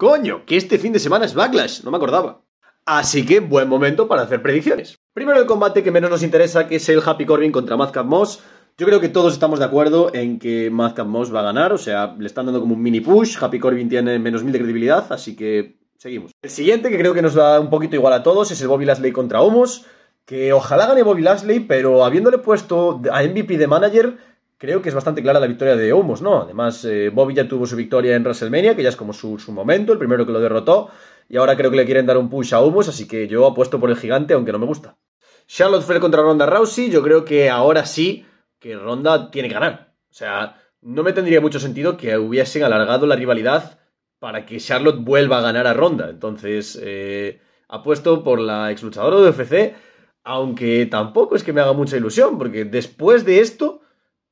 Coño, que este fin de semana es Backlash, no me acordaba. Así que buen momento para hacer predicciones. Primero el combate que menos nos interesa, que es el Happy Corbin contra Madcap Moss. Yo creo que todos estamos de acuerdo en que Madcap Moss va a ganar, o sea, le están dando como un mini push. Happy Corbin tiene menos mil de credibilidad, así que seguimos. El siguiente, que creo que nos da un poquito igual a todos, es el Bobby Lashley contra Homos. Que ojalá gane Bobby Lashley, pero habiéndole puesto a MVP de manager, creo que es bastante clara la victoria de humos ¿no? Además, eh, Bobby ya tuvo su victoria en WrestleMania, que ya es como su, momento, el primero que lo derrotó, y ahora creo que le quieren dar un push a humos así que yo apuesto por el gigante, aunque no me gusta. Charlotte Flair contra Ronda Rousey, yo creo que ahora sí que Ronda tiene que ganar. O sea, no me tendría mucho sentido que hubiesen alargado la rivalidad para que Charlotte vuelva a ganar a Ronda. Entonces, eh, apuesto por la ex luchadora de UFC, aunque tampoco es que me haga mucha ilusión, porque después de esto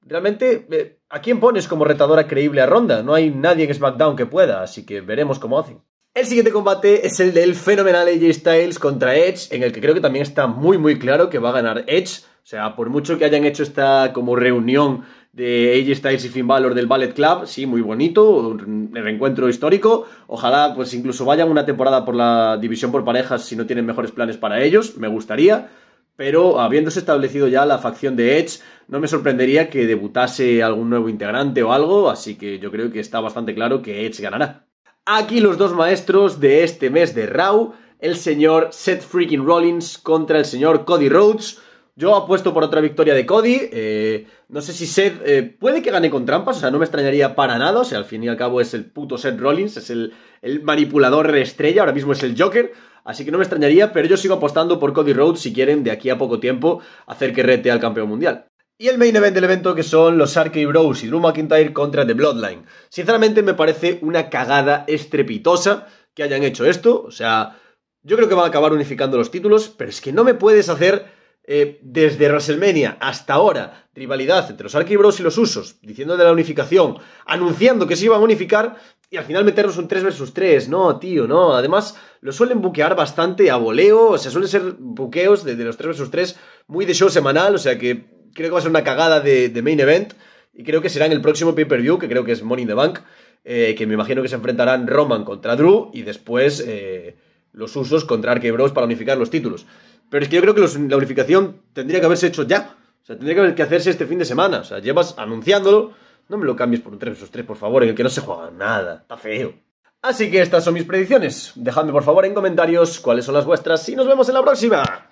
realmente, eh, ¿a quién pones como retadora creíble a Ronda? No hay nadie en SmackDown que pueda, así que veremos cómo hacen. El siguiente combate es el del fenomenal AJ Styles contra Edge, en el que creo que también está muy muy claro que va a ganar Edge. O sea, por mucho que hayan hecho esta como reunión de AJ Styles y Finn Balor del Ballet Club, sí, muy bonito, un reencuentro histórico. Ojalá pues incluso vayan una temporada por la división por parejas si no tienen mejores planes para ellos, me gustaría pero habiéndose establecido ya la facción de Edge, no me sorprendería que debutase algún nuevo integrante o algo, así que yo creo que está bastante claro que Edge ganará. Aquí los dos maestros de este mes de Raw, el señor Seth Freaking Rollins contra el señor Cody Rhodes. Yo apuesto por otra victoria de Cody. Eh, no sé si Seth eh, puede que gane con trampas, o sea, no me extrañaría para nada. O sea, al fin y al cabo es el puto Seth Rollins, es el, el manipulador estrella, ahora mismo es el Joker. Así que no me extrañaría, pero yo sigo apostando por Cody Rhodes si quieren de aquí a poco tiempo hacer que rete al campeón mundial. Y el main event del evento que son los Arcade Bros y Drew McIntyre contra The Bloodline. Sinceramente me parece una cagada estrepitosa que hayan hecho esto. O sea, yo creo que van a acabar unificando los títulos, pero es que no me puedes hacer eh, desde WrestleMania hasta ahora, rivalidad entre los Bros y los Usos, diciendo de la unificación, anunciando que se iban a unificar y al final meternos un 3 vs 3. No, tío, no. Además, lo suelen buquear bastante a voleo, o sea, suelen ser buqueos de, los 3 vs 3 muy de show semanal, o sea que creo que va a ser una cagada de, main event y creo que será en el próximo pay-per-view, que creo que es Money in the Bank, eh, que me imagino que se enfrentarán Roman contra Drew y después eh, los Usos contra Bros para unificar los títulos. Pero es que yo creo que la unificación tendría que haberse hecho ya. O sea, tendría que, haber que hacerse este fin de semana. O sea, llevas anunciándolo. No me lo cambies por un 3 x 3, por favor, en el que no se juega nada. Está feo. Así que estas son mis predicciones. Dejadme por favor en comentarios cuáles son las vuestras y nos vemos en la próxima.